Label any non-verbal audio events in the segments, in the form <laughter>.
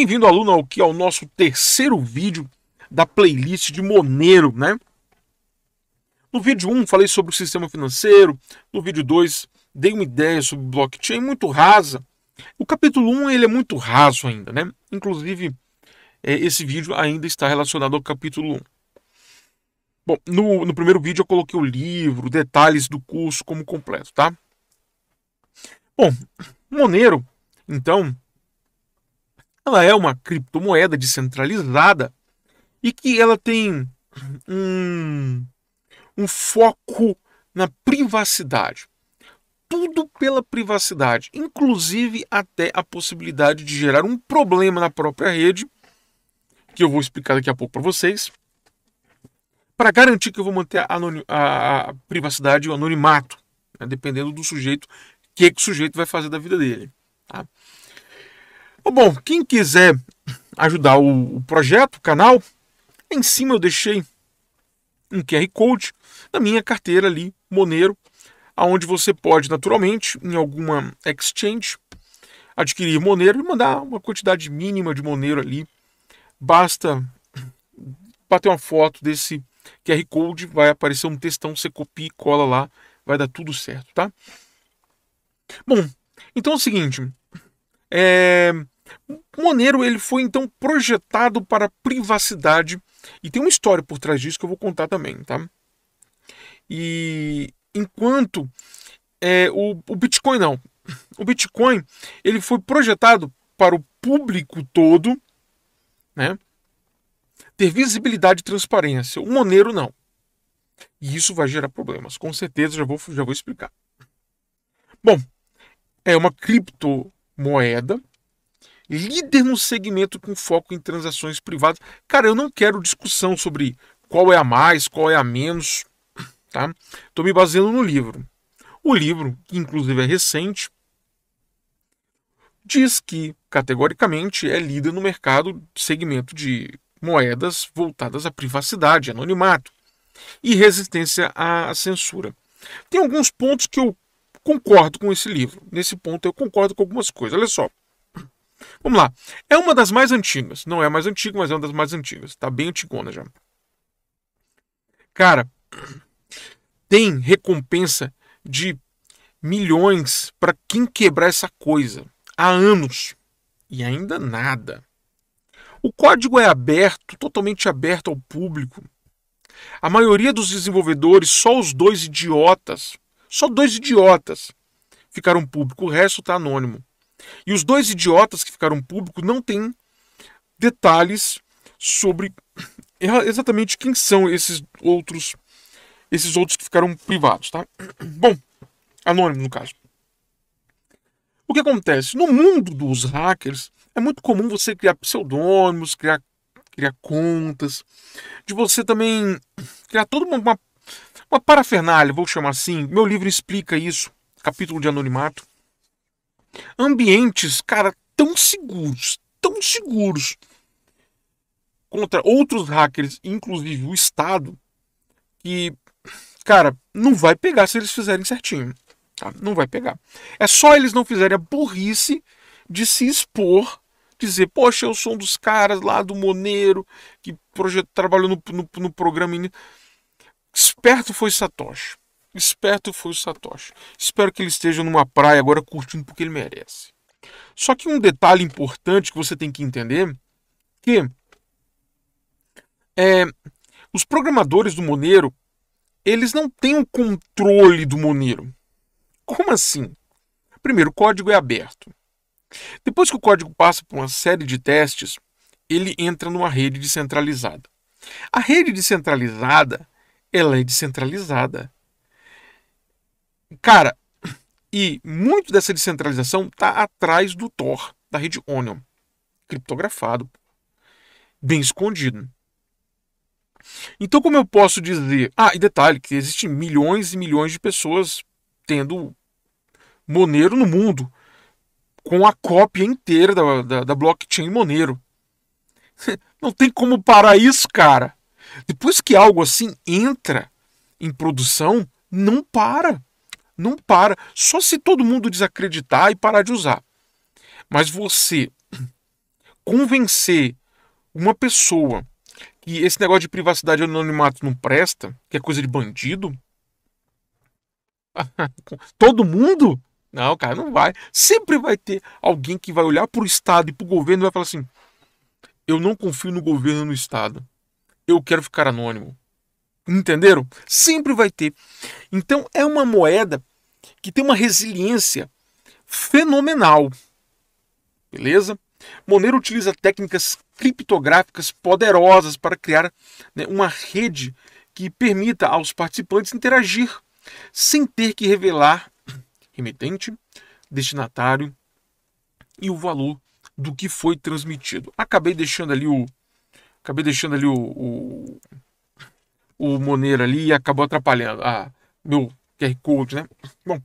Bem-vindo, aluno, aqui ao é nosso terceiro vídeo da playlist de Monero, né? No vídeo 1 falei sobre o sistema financeiro, no vídeo 2 dei uma ideia sobre blockchain muito rasa. O capítulo 1 ele é muito raso ainda, né? Inclusive, é, esse vídeo ainda está relacionado ao capítulo 1. Bom, no, no primeiro vídeo eu coloquei o livro, detalhes do curso como completo, tá? Bom, Monero, então, ela é uma criptomoeda descentralizada e que ela tem um, um foco na privacidade. Tudo pela privacidade, inclusive até a possibilidade de gerar um problema na própria rede, que eu vou explicar daqui a pouco para vocês, para garantir que eu vou manter a, a, a privacidade e o anonimato, né, dependendo do sujeito, o que, que o sujeito vai fazer da vida dele. Tá? Bom, quem quiser ajudar o, projeto, o canal, em cima eu deixei um QR Code na minha carteira ali, Monero, aonde você pode naturalmente em alguma exchange adquirir Monero e mandar uma quantidade mínima de Monero ali. Basta bater uma foto desse QR Code, vai aparecer um textão, você copia e cola lá, vai dar tudo certo, tá? Bom, então é o seguinte, é, Monero ele foi então projetado para privacidade e tem uma história por trás disso que eu vou contar também, tá? E enquanto é, o, o Bitcoin não, o Bitcoin ele foi projetado para o público todo, né? Ter visibilidade e transparência. O Monero não. E isso vai gerar problemas, com certeza já vou já vou explicar. Bom, é uma criptomoeda líder no segmento com foco em transações privadas. Cara, eu não quero discussão sobre qual é a mais, qual é a menos, <clears throat> tá? Estou me baseando no livro. O livro, que inclusive é recente, diz que categoricamente é líder no mercado segmento de moedas voltadas à privacidade, anonimato e resistência à censura. Tem alguns pontos que eu concordo com esse livro. Nesse ponto eu concordo com algumas coisas. Olha só. Vamos lá. É uma das mais antigas. Não é a mais antiga, mas é uma das mais antigas. Tá bem antigona já. Cara, tem recompensa de milhões para quem quebrar essa coisa há anos e ainda nada. O código é aberto, totalmente aberto ao público. A maioria dos desenvolvedores, só os dois idiotas, só dois idiotas ficaram público, o resto está anônimo. E os dois idiotas que ficaram públicos não têm detalhes sobre exatamente quem são esses outros esses outros que ficaram privados, tá? <clears throat> Bom, anônimo no caso. O que acontece? No mundo dos hackers, é muito comum você criar pseudônimos, criar, criar contas, de você também criar toda uma, uma parafernália, vou chamar assim. Meu livro explica isso, capítulo de anonimato ambientes, cara, tão seguros, tão seguros contra outros hackers, inclusive o Estado, que, cara, não vai pegar se eles fizerem certinho. Tá? Não vai pegar. É só eles não fizerem a burrice de se expor, dizer, poxa, eu sou um dos caras lá do Moneiro, que projeto, trabalhou no, no, no programa. Esperto foi Satoshi. Esperto foi o Satoshi. Espero que ele esteja numa praia agora curtindo porque ele merece. Só que um detalhe importante que você tem que entender que é, os programadores do Monero eles não têm o controle do Monero. Como assim? Primeiro, o código é aberto. Depois que o código passa por uma série de testes, ele entra numa rede descentralizada. A rede descentralizada, ela é descentralizada. Cara, e muito dessa descentralização está atrás do Tor, da rede Onion, criptografado, bem escondido. Então, como eu posso dizer? Ah, e detalhe que existem milhões e milhões de pessoas tendo Monero no mundo, com a cópia inteira da, da, da blockchain Monero. <laughs> Não tem como parar isso, cara. Depois que algo assim entra em produção, não para. Não para. Só se todo mundo desacreditar e parar de usar. Mas você <clears throat> convencer uma pessoa que esse negócio de privacidade e anonimato não presta, que é coisa de bandido. <laughs> todo mundo? Não, cara, não vai. Sempre vai ter alguém que vai olhar para o Estado e para o governo e vai falar assim: eu não confio no governo e no Estado. Eu quero ficar anônimo. Entenderam? Sempre vai ter. Então é uma moeda que tem uma resiliência fenomenal. Beleza? Monero utiliza técnicas criptográficas poderosas para criar né, uma rede que permita aos participantes interagir sem ter que revelar <clears throat> remetente, destinatário e o valor do que foi transmitido. Acabei deixando ali o acabei deixando ali o o, o Monero ali e acabou atrapalhando. Ah, meu QR Code, né? Bom.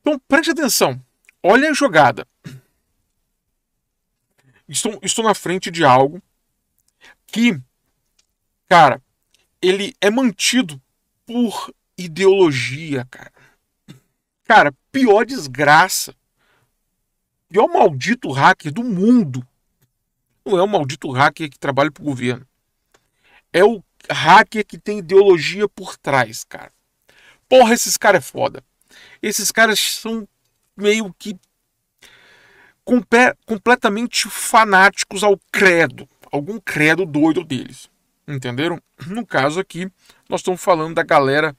Então, preste atenção. Olha a jogada. Estou, estou na frente de algo que, cara, ele é mantido por ideologia, cara. Cara, pior desgraça. Pior maldito hacker do mundo. Não é o maldito hacker que trabalha para o governo. É o hacker que tem ideologia por trás, cara porra, esses caras é foda. Esses caras são meio que completamente fanáticos ao credo, algum credo doido deles. Entenderam? No caso aqui, nós estamos falando da galera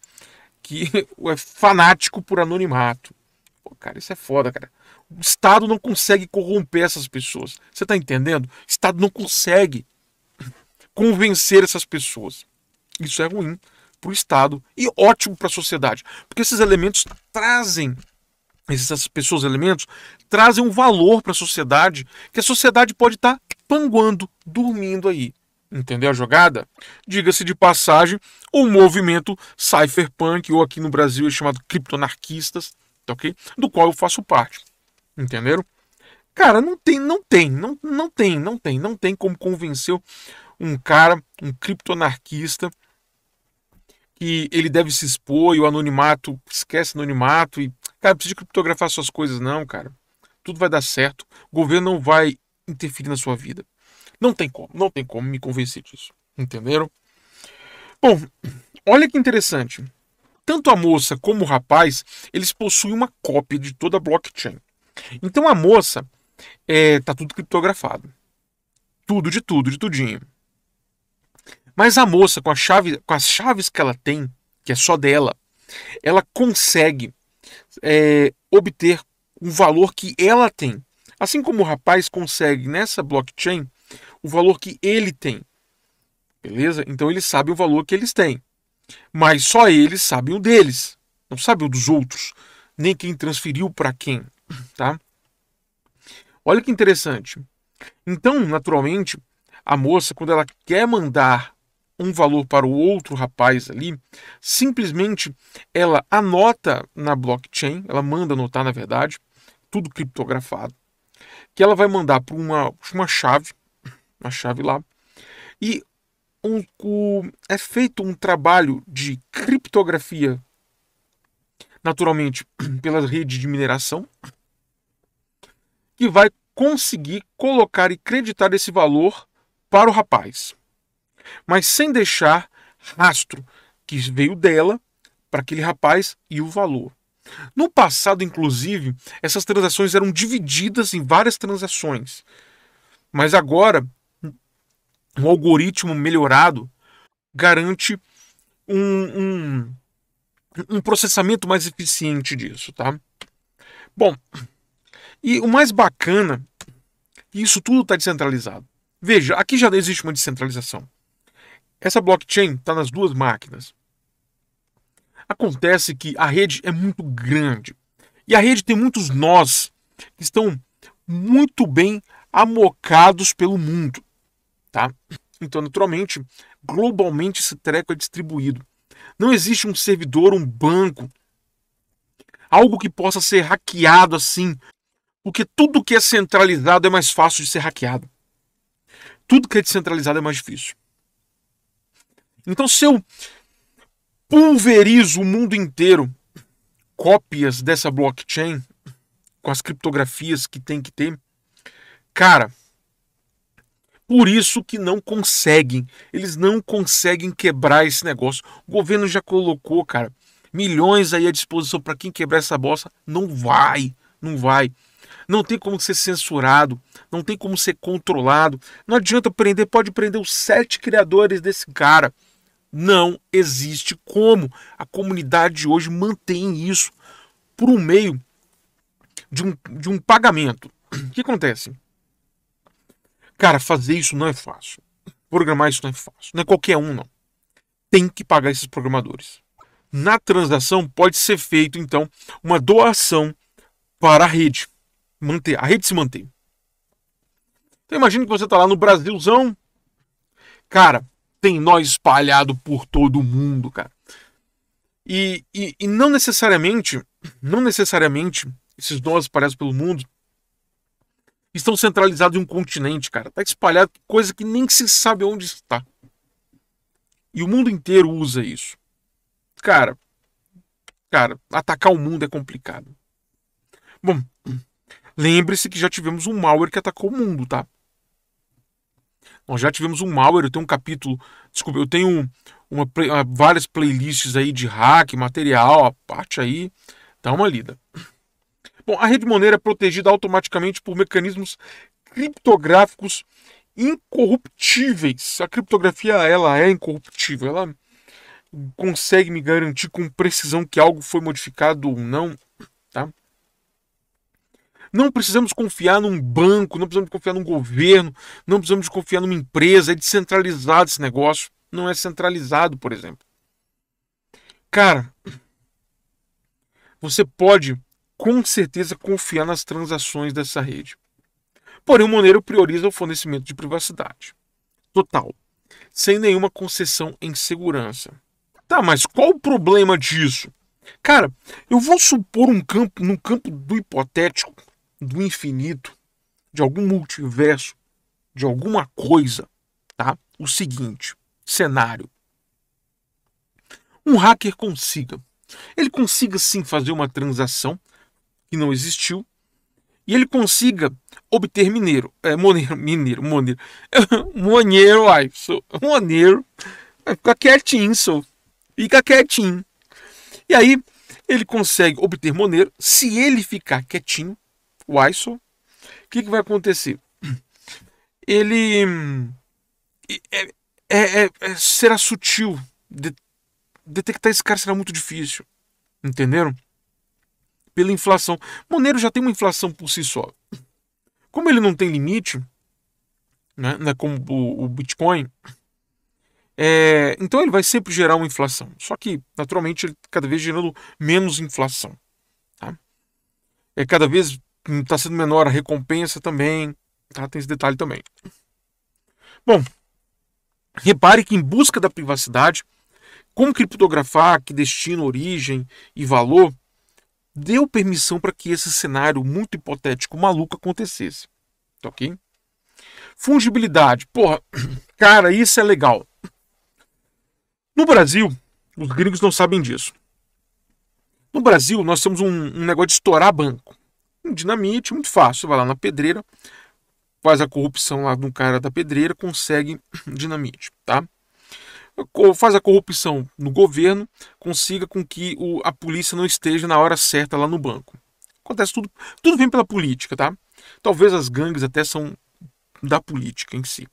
que <laughs> é fanático por anonimato. Pô, cara, isso é foda, cara. O Estado não consegue corromper essas pessoas. Você tá entendendo? O Estado não consegue <laughs> convencer essas pessoas. Isso é ruim para o Estado e ótimo para a sociedade, porque esses elementos trazem essas pessoas, elementos, trazem um valor para a sociedade que a sociedade pode estar tá panguando, dormindo aí. Entendeu a jogada? Diga-se de passagem, o movimento cypherpunk, ou aqui no Brasil é chamado criptonarquistas, tá ok? Do qual eu faço parte. Entenderam? Cara, não tem, não tem, não, não tem, não tem, não tem como convencer um cara, um criptonarquista, que ele deve se expor e o anonimato, esquece anonimato e, cara, precisa criptografar suas coisas, não, cara. Tudo vai dar certo, o governo não vai interferir na sua vida. Não tem como, não tem como me convencer disso. Entenderam? Bom, olha que interessante. Tanto a moça como o rapaz, eles possuem uma cópia de toda a blockchain. Então a moça é, tá tudo criptografado. Tudo de tudo, de tudinho. Mas a moça, com, a chave, com as chaves que ela tem, que é só dela, ela consegue é, obter um valor que ela tem. Assim como o rapaz consegue nessa blockchain o valor que ele tem. Beleza? Então ele sabe o valor que eles têm. Mas só eles sabem o deles. Não sabe o dos outros. Nem quem transferiu para quem. <clears throat> Tá? Olha que interessante. Então, naturalmente, a moça, quando ela quer mandar um valor para o outro rapaz ali, simplesmente ela anota na blockchain, ela manda anotar na verdade, tudo criptografado, que ela vai mandar para uma, uma chave, uma chave lá, e um, o é feito um trabalho de criptografia, naturalmente <clears throat> pela rede de mineração, que vai conseguir colocar e creditar esse valor para o rapaz mas sem deixar rastro que veio dela para aquele rapaz e o valor. No passado, inclusive, essas transações eram divididas em várias transações. Mas agora, um algoritmo melhorado garante um, um, um processamento mais eficiente disso, tá? Bom, e o mais bacana, isso tudo está descentralizado. Veja, aqui já existe uma descentralização. Essa blockchain está nas duas máquinas. Acontece que a rede é muito grande e a rede tem muitos nós que estão muito bem amocados pelo mundo, tá? Então, naturalmente, globalmente esse treco é distribuído. Não existe um servidor, um banco, algo que possa ser hackeado assim, porque tudo que é centralizado é mais fácil de ser hackeado. Tudo que é descentralizado é mais difícil. Então, se eu pulverizo o mundo inteiro cópias dessa blockchain com as criptografias que tem que ter, cara, por isso que não conseguem, eles não conseguem quebrar esse negócio. O governo já colocou, cara, milhões aí à disposição para quem quebrar essa bosta, não vai, não vai. Não tem como ser censurado, não tem como ser controlado. Não adianta prender, pode prender os sete criadores desse cara. Não existe como. A comunidade hoje mantém isso por um meio de um, de um pagamento. O que acontece? Cara, fazer isso não é fácil. Programar isso não é fácil. Não é qualquer um, não. Tem que pagar esses programadores. Na transação pode ser feito, então, uma doação para a rede. Manter, a rede se mantém. Então imagina que você está lá no Brasilzão. Cara, tem nós espalhado por todo o mundo, cara. E, e, e não necessariamente, não necessariamente esses nós espalhados pelo mundo estão centralizados em um continente, cara. Tá espalhado coisa que nem se sabe onde está. E o mundo inteiro usa isso. Cara, cara, atacar o mundo é complicado. Bom, lembre-se que já tivemos um malware que atacou o mundo, tá? Nós já tivemos um malware, eu tenho um capítulo, desculpa, eu tenho uma, uma, ah, várias playlists aí de hack, material, a parte aí, dá uma lida. Bom, a rede Monero é protegida automaticamente por mecanismos criptográficos incorruptíveis. A criptografia, ela é incorruptível, ela consegue me garantir com precisão que algo foi modificado ou não. Não precisamos confiar num banco, não precisamos confiar num governo, não precisamos confiar numa empresa. É descentralizado esse negócio. Não é centralizado, por exemplo. Cara, você pode com certeza confiar nas transações dessa rede. Porém, o Monero prioriza o fornecimento de privacidade total, sem nenhuma concessão em segurança. Tá, mas qual o problema disso? Cara, eu vou supor um campo, num campo do hipotético, do infinito, de algum multiverso, de alguma coisa, tá? O seguinte cenário: um hacker consiga, ele consiga sim fazer uma transação que não existiu e ele consiga obter mineiro, é moneiro, mineiro, moneiro, <laughs> moneiro, ai, sou, moneiro, fica quietinho, sou, fica quietinho. E aí ele consegue obter moneiro se ele ficar quietinho o ISO, o que, que vai acontecer? Ele é, é, é, é, será sutil. De, detectar esse cara será muito difícil. Entenderam? Pela inflação. Monero já tem uma inflação por si só. Como ele não tem limite, né, né, como o, o Bitcoin, é, então ele vai sempre gerar uma inflação. Só que, naturalmente, ele cada vez gerando menos inflação. Tá? É cada vez está sendo menor a recompensa também. Tá? Tem esse detalhe também. Bom, repare que em busca da privacidade, como criptografar que destino, origem e valor deu permissão para que esse cenário muito hipotético maluco acontecesse. Tá ok? Fungibilidade. Porra, <clears throat> cara, isso é legal. No Brasil, os gringos não sabem disso. No Brasil, nós temos um, um negócio de estourar banco. Um dinamite, muito fácil. Vai lá na pedreira, faz a corrupção lá de um cara da pedreira, consegue dinamite, tá? Faz a corrupção no governo, consiga com que o, a polícia não esteja na hora certa lá no banco. Acontece tudo, tudo vem pela política, tá? Talvez as gangues até são da política em si.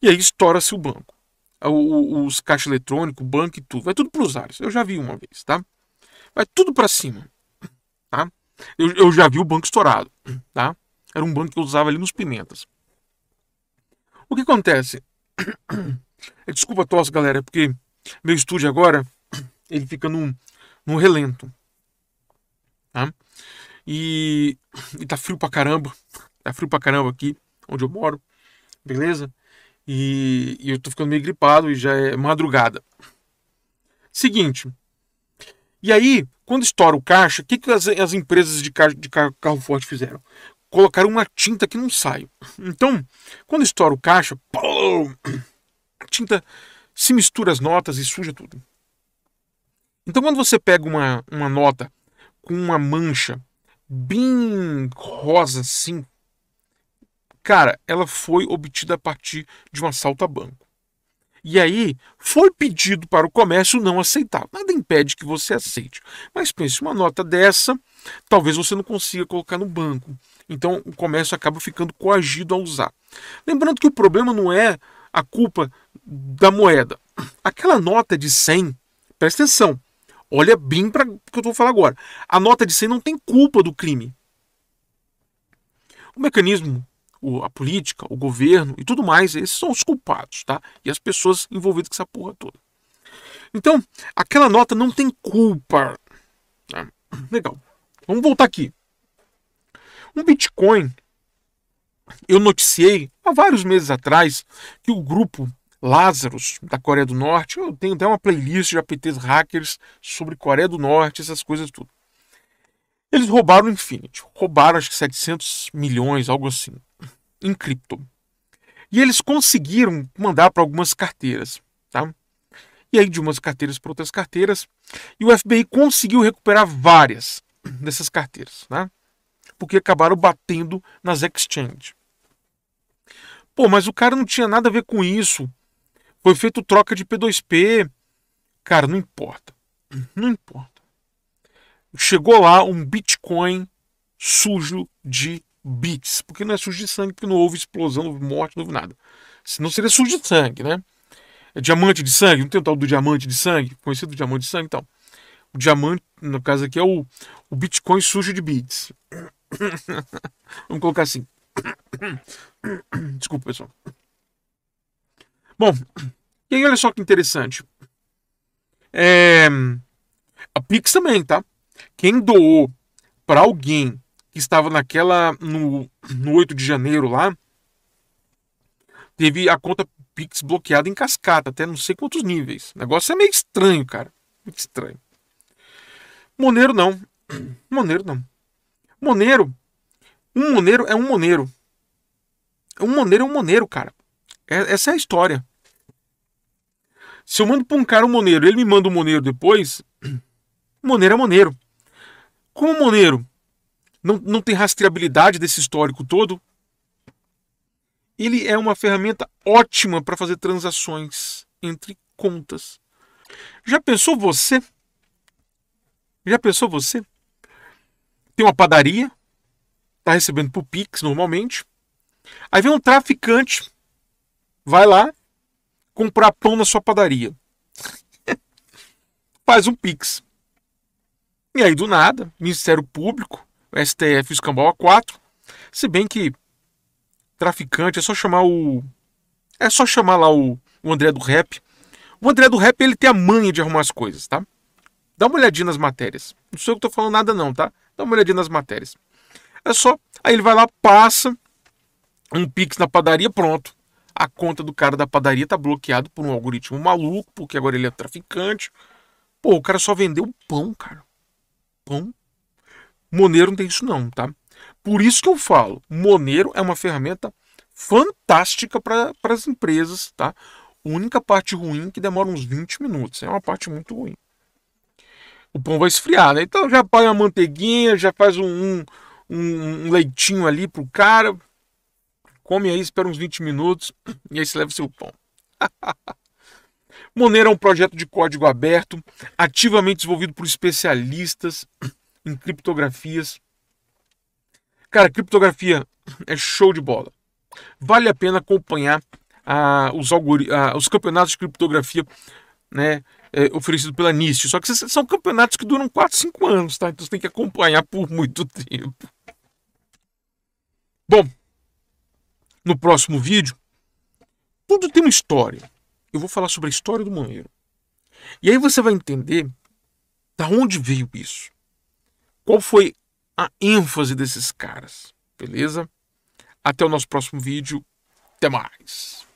E aí estoura-se o banco. O, os caixas eletrônicos o banco e tudo. Vai tudo para os ares. Eu já vi uma vez, tá? Vai tudo para cima. Eu, eu já vi o banco estourado, tá? Era um banco que eu usava ali nos pimentas. O que acontece? <coughs> É, desculpa a tosse, galera, é porque meu estúdio agora <coughs> ele fica num, num relento. Tá? E, e tá frio pra caramba. Tá frio pra caramba aqui onde eu moro. Beleza? E, e eu tô ficando meio gripado e já é madrugada. Seguinte. E aí, quando estoura o caixa, o que, que as, as empresas de, carro, de carro, carro forte fizeram? Colocaram uma tinta que não sai. Então, quando estoura o caixa, a tinta se mistura as notas e suja tudo. Então, quando você pega uma, uma nota com uma mancha bem rosa assim, cara, ela foi obtida a partir de um assalto a banco. E aí foi pedido para o comércio não aceitar. Nada impede que você aceite. Mas pense, uma nota dessa, talvez você não consiga colocar no banco. Então o comércio acaba ficando coagido a usar. Lembrando que o problema não é a culpa da moeda. Aquela nota de 100, presta atenção, olha bem para o que eu estou falando agora. A nota de 100 não tem culpa do crime. O mecanismo a política, o governo e tudo mais, esses são os culpados, tá? E as pessoas envolvidas com essa porra toda. Então, aquela nota não tem culpa. Tá? Legal. Vamos voltar aqui. Um Bitcoin, eu noticiei há vários meses atrás que o grupo Lazarus, da Coreia do Norte, eu tenho até uma playlist de APTs hackers sobre Coreia do Norte, essas coisas tudo. Eles roubaram o Infinity, roubaram acho que 700 milhões, algo assim, em cripto. E eles conseguiram mandar para algumas carteiras, tá? E aí de umas carteiras para outras carteiras, e o FBI conseguiu recuperar várias dessas carteiras, né? Porque acabaram batendo nas exchange. Pô, mas o cara não tinha nada a ver com isso. Foi feito troca de P2P. Cara, não importa. Não importa chegou lá um Bitcoin sujo de bits. Porque não é sujo de sangue, porque não houve explosão, não houve morte, não houve nada. Senão seria sujo de sangue, né? É diamante de sangue, não tem o tal do diamante de sangue, conhecido diamante de sangue, então. O diamante, no caso aqui, é o, o Bitcoin sujo de bits. <coughs> Vamos colocar assim. <coughs> Desculpa, pessoal. Bom, e aí olha só que interessante. É... A Pix também, tá? Quem doou para alguém que estava naquela no, no 8 de janeiro lá, teve a conta Pix bloqueada em cascata, até não sei quantos níveis. O negócio é meio estranho, cara. Muito estranho. Moneiro não. <clears throat> Moneiro não. Moneiro. Um moneiro é um moneiro. É um moneiro é um moneiro, cara. É, essa é a história. Se eu mando pra um cara um moneiro ele me manda um moneiro depois, <clears throat> moneiro é moneiro. Como o Moneiro não, não tem rastreabilidade desse histórico todo, ele é uma ferramenta ótima para fazer transações entre contas. Já pensou você? Já pensou você? Tem uma padaria, tá recebendo por Pix normalmente. Aí vem um traficante, vai lá comprar pão na sua padaria. <laughs> Faz um Pix. E aí, do nada, Ministério Público, STF Escambau a 4. Se bem que traficante, é só chamar o. É só chamar lá o, o André do Rap. O André do Rap, ele tem a manha de arrumar as coisas, tá? Dá uma olhadinha nas matérias. Não sei o que eu tô falando nada, não, tá? Dá uma olhadinha nas matérias. É só. Aí ele vai lá, passa um Pix na padaria, pronto. A conta do cara da padaria tá bloqueado por um algoritmo maluco, porque agora ele é traficante. Pô, o cara só vendeu pão, cara pão. Monero não tem isso não, tá? Por isso que eu falo, Monero é uma ferramenta fantástica para as empresas, tá? Única parte ruim que demora uns 20 minutos, é uma parte muito ruim. O pão vai esfriar, né? Então já põe a manteiguinha, já faz um, um, um leitinho ali pro cara, come aí, espera uns 20 minutos e aí você leva seu pão. <laughs> Monero é um projeto de código aberto, ativamente desenvolvido por especialistas <clears throat> em criptografias. Cara, criptografia é show de bola. Vale a pena acompanhar ah, os, algori ah, os campeonatos de criptografia né, é, pela NIST. Só que são campeonatos que duram 4, 5 anos, tá? Então você tem que acompanhar por muito tempo. Bom, no próximo vídeo, tudo tem uma história eu vou falar sobre a história do Moneiro. E aí você vai entender da onde veio isso. Qual foi a ênfase desses caras, beleza? Até o nosso próximo vídeo. Até mais.